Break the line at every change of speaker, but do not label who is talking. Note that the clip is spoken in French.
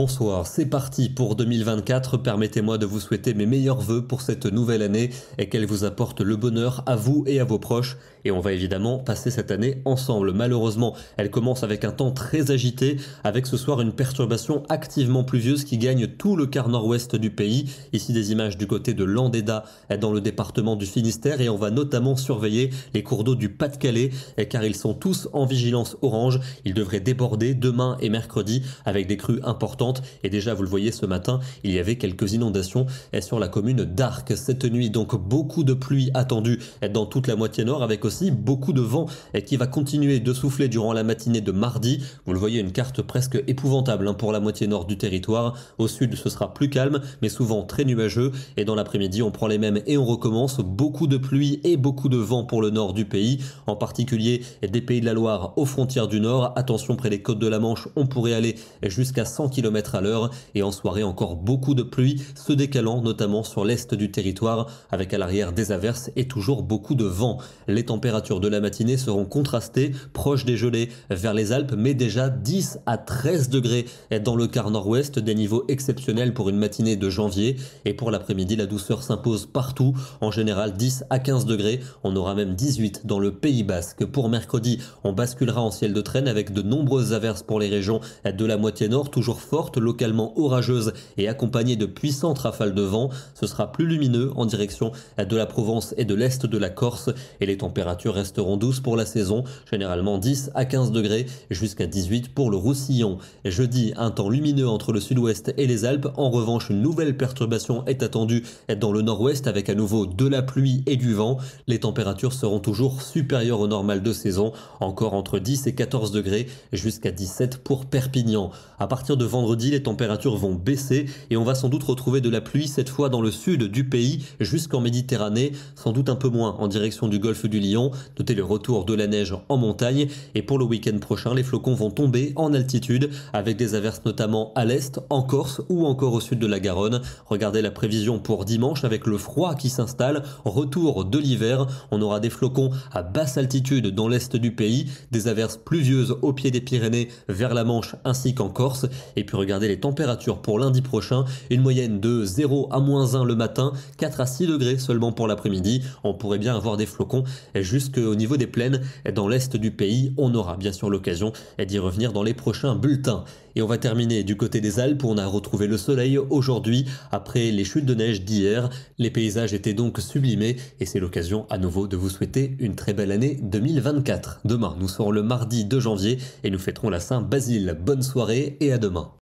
bonsoir, c'est parti pour 2024. Permettez-moi de vous souhaiter mes meilleurs voeux pour cette nouvelle année et qu'elle vous apporte le bonheur à vous et à vos proches. Et on va évidemment passer cette année ensemble. Malheureusement, elle commence avec un temps très agité, avec ce soir une perturbation activement pluvieuse qui gagne tout le quart nord-ouest du pays. Ici des images du côté de Landéda dans le département du Finistère et on va notamment surveiller les cours d'eau du Pas-de-Calais car ils sont tous en vigilance orange. Ils devraient déborder demain et mercredi avec des crues importantes et déjà, vous le voyez ce matin, il y avait quelques inondations eh, sur la commune d'Arc cette nuit. Donc beaucoup de pluie attendue eh, dans toute la moitié nord, avec aussi beaucoup de vent eh, qui va continuer de souffler durant la matinée de mardi. Vous le voyez, une carte presque épouvantable hein, pour la moitié nord du territoire. Au sud, ce sera plus calme, mais souvent très nuageux. Et dans l'après-midi, on prend les mêmes et on recommence. Beaucoup de pluie et beaucoup de vent pour le nord du pays, en particulier des pays de la Loire aux frontières du nord. Attention, près des côtes de la Manche, on pourrait aller jusqu'à 100 km à l'heure et en soirée encore beaucoup de pluie, se décalant notamment sur l'est du territoire avec à l'arrière des averses et toujours beaucoup de vent. Les températures de la matinée seront contrastées, proches des gelées vers les Alpes, mais déjà 10 à 13 degrés dans le quart nord-ouest, des niveaux exceptionnels pour une matinée de janvier. Et pour l'après-midi, la douceur s'impose partout, en général 10 à 15 degrés. On aura même 18 dans le Pays basque. Pour mercredi, on basculera en ciel de traîne avec de nombreuses averses pour les régions de la moitié nord, toujours fortes localement orageuse et accompagnée de puissantes rafales de vent. Ce sera plus lumineux en direction de la Provence et de l'est de la Corse et les températures resteront douces pour la saison, généralement 10 à 15 degrés jusqu'à 18 pour le Roussillon. Jeudi, un temps lumineux entre le sud-ouest et les Alpes. En revanche, une nouvelle perturbation est attendue dans le nord-ouest avec à nouveau de la pluie et du vent. Les températures seront toujours supérieures au normal de saison, encore entre 10 et 14 degrés jusqu'à 17 pour Perpignan. À partir de vendredi, les températures vont baisser et on va sans doute retrouver de la pluie cette fois dans le sud du pays jusqu'en Méditerranée, sans doute un peu moins en direction du golfe du Lion. Notez le retour de la neige en montagne et pour le week-end prochain, les flocons vont tomber en altitude avec des averses notamment à l'est, en Corse ou encore au sud de la Garonne. Regardez la prévision pour dimanche avec le froid qui s'installe, retour de l'hiver. On aura des flocons à basse altitude dans l'est du pays, des averses pluvieuses au pied des Pyrénées vers la Manche ainsi qu'en Corse et puis regardez les températures pour lundi prochain, une moyenne de 0 à moins 1 le matin, 4 à 6 degrés seulement pour l'après-midi. On pourrait bien avoir des flocons jusqu'au niveau des plaines dans l'est du pays. On aura bien sûr l'occasion d'y revenir dans les prochains bulletins. Et on va terminer du côté des Alpes, on a retrouvé le soleil aujourd'hui après les chutes de neige d'hier. Les paysages étaient donc sublimés et c'est l'occasion à nouveau de vous souhaiter une très belle année 2024. Demain, nous serons le mardi 2 janvier et nous fêterons la Saint-Basile. Bonne soirée et à demain.